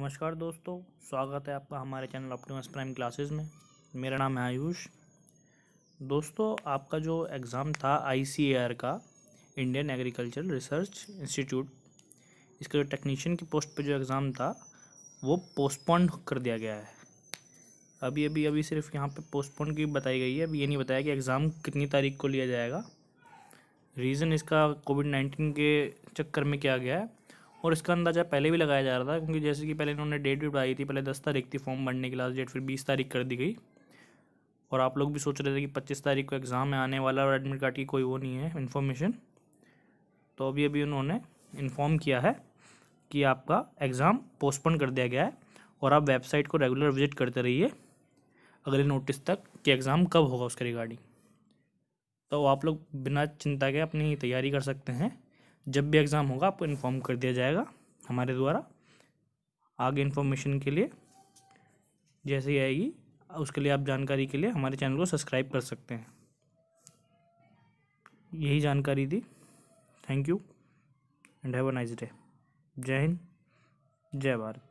नमस्कार दोस्तों स्वागत है आपका हमारे चैनल ऑप्टिमस प्राइम क्लासेस में मेरा नाम है आयुष दोस्तों आपका जो एग्ज़ाम था आईसीएआर का इंडियन एग्रीकल्चर रिसर्च इंस्टीट्यूट इसका जो टेक्नीशियन की पोस्ट पे जो एग्ज़ाम था वो पोस्टपोन कर दिया गया है अभी अभी अभी सिर्फ यहाँ पे पोस्टपोन की बताई गई है अभी ये नहीं बताया कि एग्ज़ाम कितनी तारीख को लिया जाएगा रीज़न इसका कोविड नाइन्टीन के चक्कर में क्या गया है और इसका अंदाज़ा पहले भी लगाया जा रहा था क्योंकि जैसे कि पहले इन्होंने डेट भी बढ़ाई थी पहले दस तारीख थी फॉर्म भरने की लास्ट डेट फिर बीस तारीख कर दी गई और आप लोग भी सोच रहे थे कि पच्चीस तारीख को एग्ज़ाम है आने वाला और एडमिट कार्ड की कोई वो नहीं है इन्फॉर्मेशन तो अभी अभी उन्होंने इन्फॉर्म किया है कि आपका एग्ज़ाम पोस्टपोन कर दिया गया है और आप वेबसाइट को रेगुलर विजिट करते रहिए अगले नोटिस तक कि एग्ज़ाम कब होगा उसके रिगार्डिंग तो आप लोग बिना चिंता के अपनी तैयारी कर सकते हैं जब भी एग्ज़ाम होगा आपको इन्फॉर्म कर दिया जाएगा हमारे द्वारा आगे इन्फॉर्मेशन के लिए जैसे ही आएगी उसके लिए आप जानकारी के लिए हमारे चैनल को सब्सक्राइब कर सकते हैं यही जानकारी दी thank you and have a nice day जय हिंद जय भारत